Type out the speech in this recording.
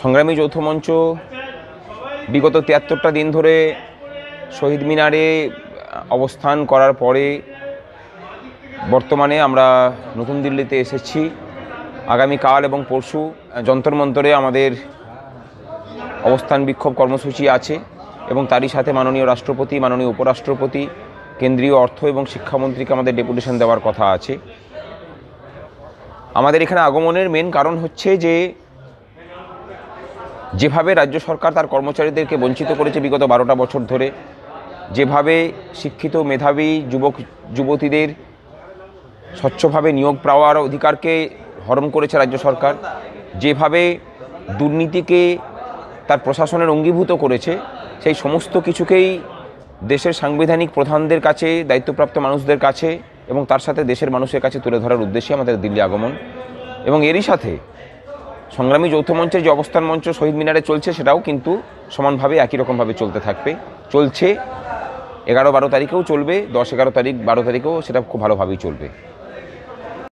সংগ্রামী যৌথ মঞ্চ বিগত তিয়াত্তরটা দিন ধরে শহীদ মিনারে অবস্থান করার পরে বর্তমানে আমরা নতুন দিল্লিতে এসেছি আগামীকাল এবং পরশু যন্তর মন্তরে আমাদের অবস্থান বিক্ষোভ কর্মসূচি আছে এবং তারই সাথে মাননীয় রাষ্ট্রপতি মাননীয় উপরাষ্ট্রপতি কেন্দ্রীয় অর্থ এবং শিক্ষামন্ত্রীকে আমাদের ডেপুটেশন দেওয়ার কথা আছে আমাদের এখানে আগমনের মেন কারণ হচ্ছে যে যেভাবে রাজ্য সরকার তার কর্মচারীদেরকে বঞ্চিত করেছে বিগত বারোটা বছর ধরে যেভাবে শিক্ষিত মেধাবী যুবক যুবতীদের স্বচ্ছভাবে নিয়োগ পাওয়ার অধিকারকে হরণ করেছে রাজ্য সরকার যেভাবে দুর্নীতিকে তার প্রশাসনের অঙ্গীভূত করেছে সেই সমস্ত কিছুকেই দেশের সাংবিধানিক প্রধানদের কাছে দায়িত্বপ্রাপ্ত মানুষদের কাছে এবং তার সাথে দেশের মানুষের কাছে তুলে ধরার উদ্দেশ্যে আমাদের দিল্লি আগমন এবং এরই সাথে সংগ্রামী যৌথ মঞ্চের যে অবস্থান মঞ্চ শহীদ মিনারে চলছে সেটাও কিন্তু সমানভাবে একই রকমভাবে চলতে থাকবে চলছে এগারো বারো তারিখেও চলবে দশ এগারো তারিখ বারো তারিখেও সেটা খুব ভালোভাবেই চলবে